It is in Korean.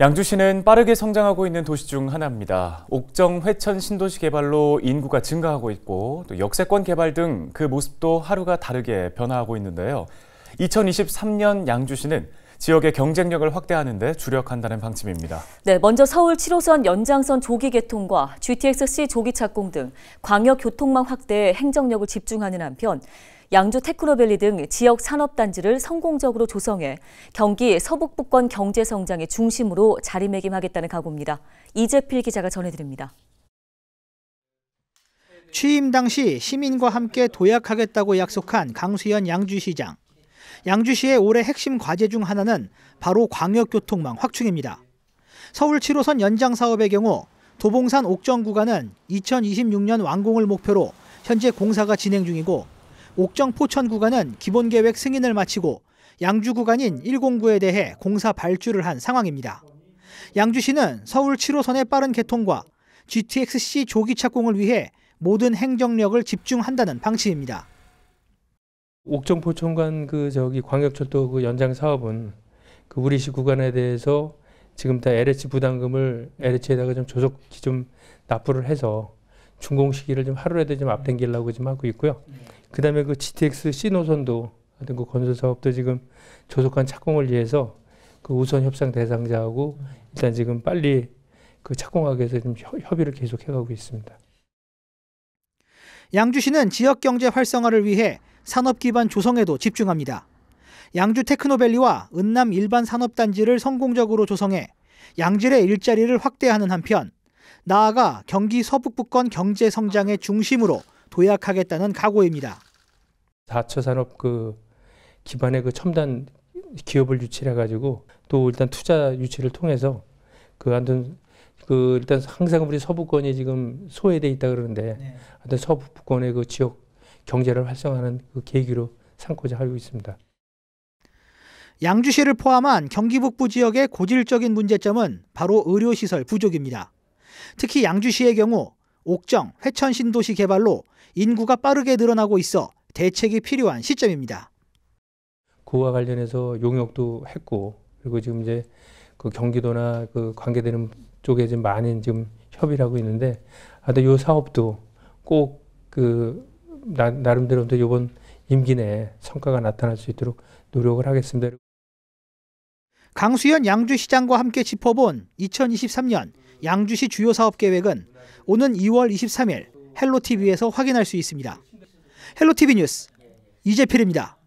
양주시는 빠르게 성장하고 있는 도시 중 하나입니다. 옥정 회천 신도시 개발로 인구가 증가하고 있고 또 역세권 개발 등 그 모습도 하루가 다르게 변화하고 있는데요. 2023년 양주시는 지역의 경쟁력을 확대하는 데 주력한다는 방침입니다. 네, 먼저 서울 7호선 연장선 조기 개통과 GTX-C 조기 착공 등 광역 교통망 확대에 행정력을 집중하는 한편 양주 테크노밸리 등 지역 산업단지를 성공적으로 조성해 경기 서북부권 경제 성장의 중심으로 자리매김하겠다는 각오입니다. 이재필 기자가 전해드립니다. 취임 당시 시민과 함께 도약하겠다고 약속한 강수현 양주시장. 양주시의 올해 핵심 과제 중 하나는 바로 광역교통망 확충입니다. 서울 7호선 연장 사업의 경우 도봉산 옥정 구간은 2026년 완공을 목표로 현재 공사가 진행 중이고 옥정 포천 구간은 기본 계획 승인을 마치고 양주 구간인 109에 대해 공사 발주를 한 상황입니다. 양주시는 서울 7호선의 빠른 개통과 GTX-C 조기 착공을 위해 모든 행정력을 집중한다는 방침입니다. 옥정포천관그 저기 광역철도 그 연장 사업은 그 우리시 구간에 대해서 지금 다 LH 부담금을 LH에다가 좀 조속히 좀 납부를 해서 준공 시기를 좀 하루라도 좀 앞당기려고 지금 하고 있고요. 네. 그다음에 그 GTX C 노선도 하여튼 그 건설 사업도 지금 조속한 착공을 위해서 그 우선 협상 대상자하고 일단 지금 빨리 그 착공하기 위해서 좀 협의를 계속해가고 있습니다. 양주시는 지역 경제 활성화를 위해 산업 기반 조성에도 집중합니다. 양주 테크노밸리와 은남 일반 산업단지를 성공적으로 조성해 양질의 일자리를 확대하는 한편 나아가 경기 서북부권 경제 성장의 중심으로 도약하겠다는 각오입니다. 4차 산업 그 기반의 그 첨단 기업을 유치해 가지고 또 일단 투자 유치를 통해서 그아무그 그 일단 항상 우리 서부권이 지금 소외돼 있다 그러는데 네. 하여튼 서부권의 그 지역 경제를 활성화하는 그 계기로 삼고자 하고 있습니다. 양주시를 포함한 경기 북부 지역의 고질적인 문제점은 바로 의료시설 부족입니다. 특히 양주시의 경우 옥정, 회천 신도시 개발로 인구가 빠르게 늘어나고 있어 대책이 필요한 시점입니다. 그와 관련해서 용역도 했고 그리고 지금 이제 그 경기도나 그 관계되는 쪽에 지금 많이 지금 협의를 하고 있는데 하이 사업도 꼭그 나, 나름대로 이번 임기 내에 성과가 나타날 수 있도록 노력을 하겠습니다. 강수현 양주시장과 함께 짚어본 2023년 양주시 주요 사업 계획은 오는 2월 23일 헬로TV에서 확인할 수 있습니다. 헬로TV 뉴스 이재필입니다.